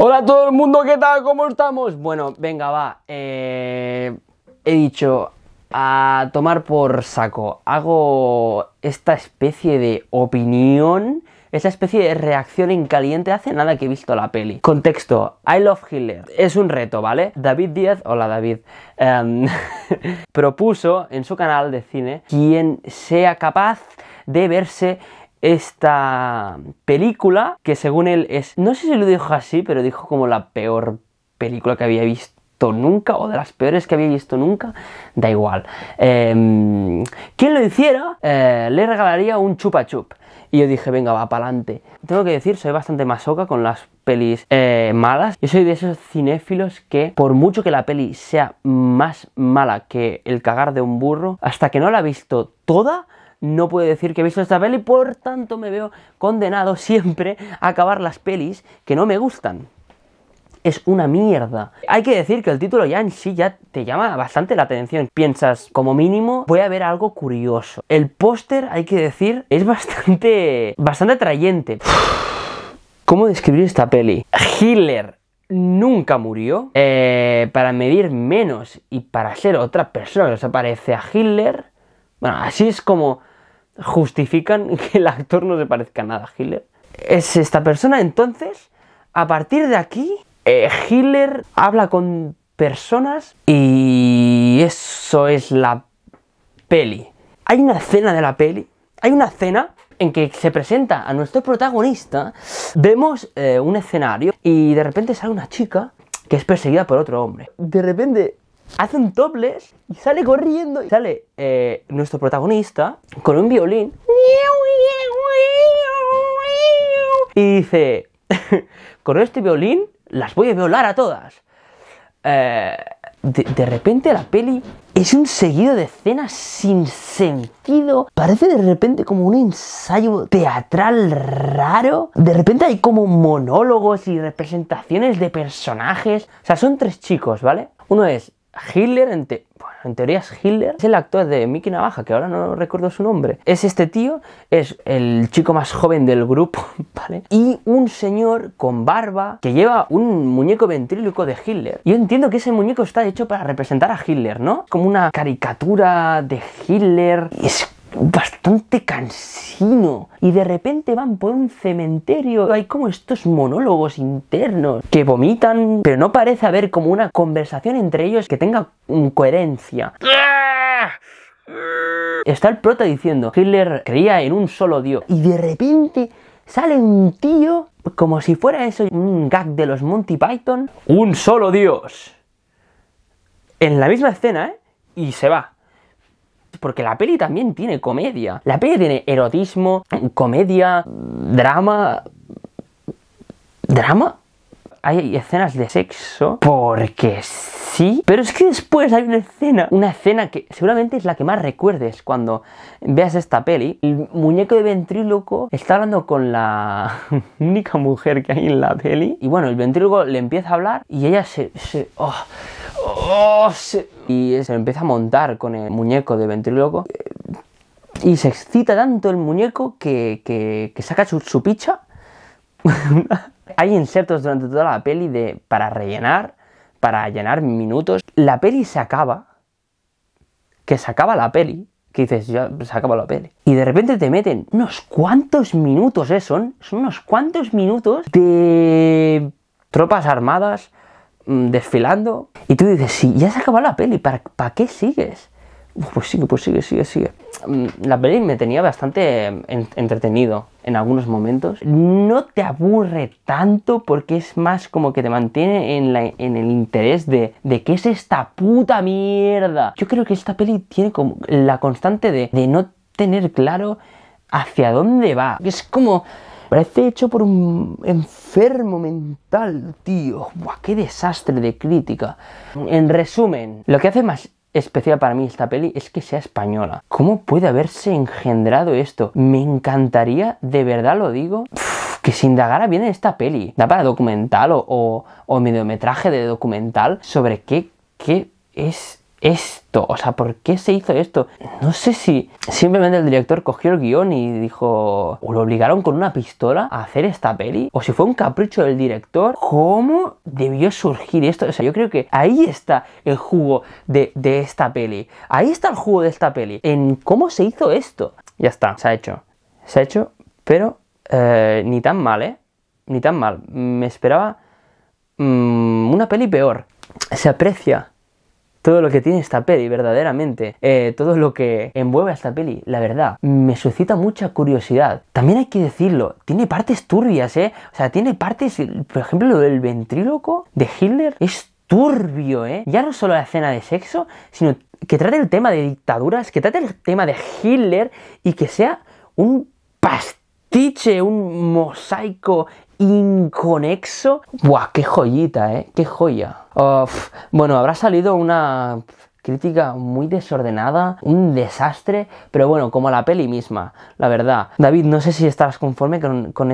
Hola a todo el mundo, ¿qué tal? ¿Cómo estamos? Bueno, venga, va. Eh, he dicho, a tomar por saco. Hago esta especie de opinión, esta especie de reacción en caliente hace nada que he visto la peli. Contexto, I Love Hitler. Es un reto, ¿vale? David Díaz, hola David, em, propuso en su canal de cine quien sea capaz de verse esta película, que según él es, no sé si lo dijo así, pero dijo como la peor película que había visto nunca o de las peores que había visto nunca, da igual. Eh, em, quien lo hiciera eh, le regalaría un chupa chup. Y yo dije, venga, va para adelante. Tengo que decir, soy bastante masoca con las pelis eh, malas. Yo soy de esos cinéfilos que, por mucho que la peli sea más mala que el cagar de un burro, hasta que no la ha visto toda, no puedo decir que he visto esta peli, por tanto me veo condenado siempre a acabar las pelis que no me gustan. Es una mierda. Hay que decir que el título ya en sí ya te llama bastante la atención. Piensas, como mínimo, voy a ver algo curioso. El póster, hay que decir, es bastante. bastante atrayente. ¿Cómo describir esta peli? Hitler nunca murió. Eh, para medir menos y para ser otra persona que se parece a Hitler, bueno, así es como justifican que el actor no se parezca nada a Hitler. Es esta persona entonces, a partir de aquí, eh, Hitler habla con personas y eso es la peli. Hay una escena de la peli, hay una escena en que se presenta a nuestro protagonista, vemos eh, un escenario y de repente sale una chica que es perseguida por otro hombre. De repente hace un topless y sale corriendo y sale eh, nuestro protagonista con un violín y dice, con este violín las voy a violar a todas. Eh, de, de, repente la peli es un seguido de escenas sin sentido. Parece de repente como un ensayo teatral raro. De repente hay como monólogos y representaciones de personajes. O sea, son tres chicos, ¿vale? Uno es Hitler, en, en, teoría es Hitler, es el actor de Mickey Navaja, que ahora no recuerdo su nombre. Es este tío, es el chico más joven del grupo, ¿vale? Y un señor con barba que lleva un muñeco ventrílico de Hitler. Yo entiendo que ese muñeco está hecho para representar a Hitler, ¿no? Como una caricatura de Hitler. es bastante cansino. Y de repente van por un cementerio. Hay como estos monólogos internos que vomitan, pero no parece haber como una conversación entre ellos que tenga coherencia. Está el prota diciendo, Hitler creía en un solo Dios. Y de repente sale un tío como si fuera eso un gag de los Monty Python. Un solo Dios. En la misma escena, ¿eh? Y se va porque la peli también tiene comedia. La peli tiene erotismo, comedia, drama... ¿Drama? Hay escenas de sexo porque sí, pero es que después hay una escena, una escena que seguramente es la que más recuerdes cuando veas esta peli. El muñeco de ventríloco está hablando con la única mujer que hay en la peli y bueno, el ventríloco le empieza a hablar y ella se... Oh, Oh, y se empieza a montar con el muñeco de Ventriloquio eh, Y se excita tanto el muñeco que, saca su, picha. Hay insertos durante toda la peli de, para rellenar, para llenar minutos. La peli se acaba. Que se acaba la peli. Que dices, ya se acaba la peli. Y de repente te meten unos cuantos minutos, eh, son unos cuantos minutos de tropas armadas Mm, desfilando. Y tú dices, si ya se acabó la peli, ¿para, ¿para qué sigues? Pues sigue, pues sigue, sigue, sigue. Mm, la peli me tenía bastante em, entretenido en algunos momentos. No te aburre tanto porque es más como que te mantiene en, el interés de, de qué es esta puta mierda. Yo creo que esta peli tiene como la constante de, de no tener claro hacia dónde va. Es como Parece hecho por un enfermo mental, tío. qué desastre de crítica. En resumen, lo que hace más especial para mí esta peli es que sea española. ¿Cómo puede haberse engendrado esto? Me encantaría, de verdad lo digo. Que se indagara bien esta peli. Da para documental o, o, mediometraje de documental sobre qué, qué es esto? O sea, ¿por qué se hizo esto? No sé si simplemente el director cogió el guión y dijo, o lo obligaron con una pistola a hacer esta peli, o si fue un capricho del director, ¿cómo debió surgir esto? O sea, yo creo que ahí está el jugo de, esta peli. Ahí está el jugo de esta peli, en cómo se hizo esto. Ya está, se ha hecho. Se ha hecho, pero eh, ni tan mal, ¿eh? Ni tan mal. Me esperaba mm, una peli peor. Se aprecia todo lo que tiene esta peli, verdaderamente, eh, todo lo que envuelve a esta peli, la verdad, me suscita mucha curiosidad. También hay que decirlo, tiene partes turbias, ¿eh? O sea, tiene partes, por ejemplo, lo del ventríloco de Hitler es turbio, ¿eh? Ya no solo la escena de sexo, sino que trate el tema de dictaduras, que trate el tema de Hitler y que sea un pastel ¡Tiche, un mosaico inconexo. ¡Buah, qué joyita, eh! ¡Qué joya! bueno, habrá salido una crítica muy desordenada, un desastre, pero bueno, como la peli misma, la verdad. David, no sé si estarás conforme con, con,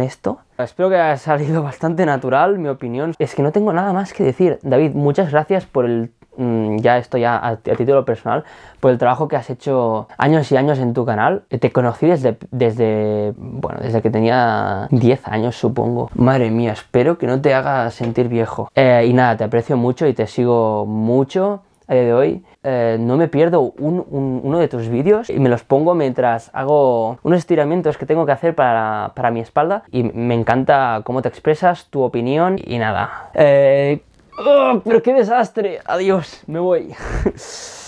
esto. Espero que haya salido bastante natural mi opinión. Es que no tengo nada más que decir. David, muchas gracias por el Mm, ya esto ya a, título personal, por el trabajo que has hecho años y años en tu canal. Eh, te conocí desde, desde bueno, desde que tenía 10 años, supongo. Madre mía, espero que no te haga sentir viejo. Eh, y nada, te aprecio mucho y te sigo mucho a día de hoy. Eh, no me pierdo uno de tus vídeos y me los pongo mientras hago unos estiramientos que tengo que hacer para, para mi espalda y me encanta cómo te expresas, tu opinión y nada. Eh, Oh, pero qué desastre. Adiós, me voy.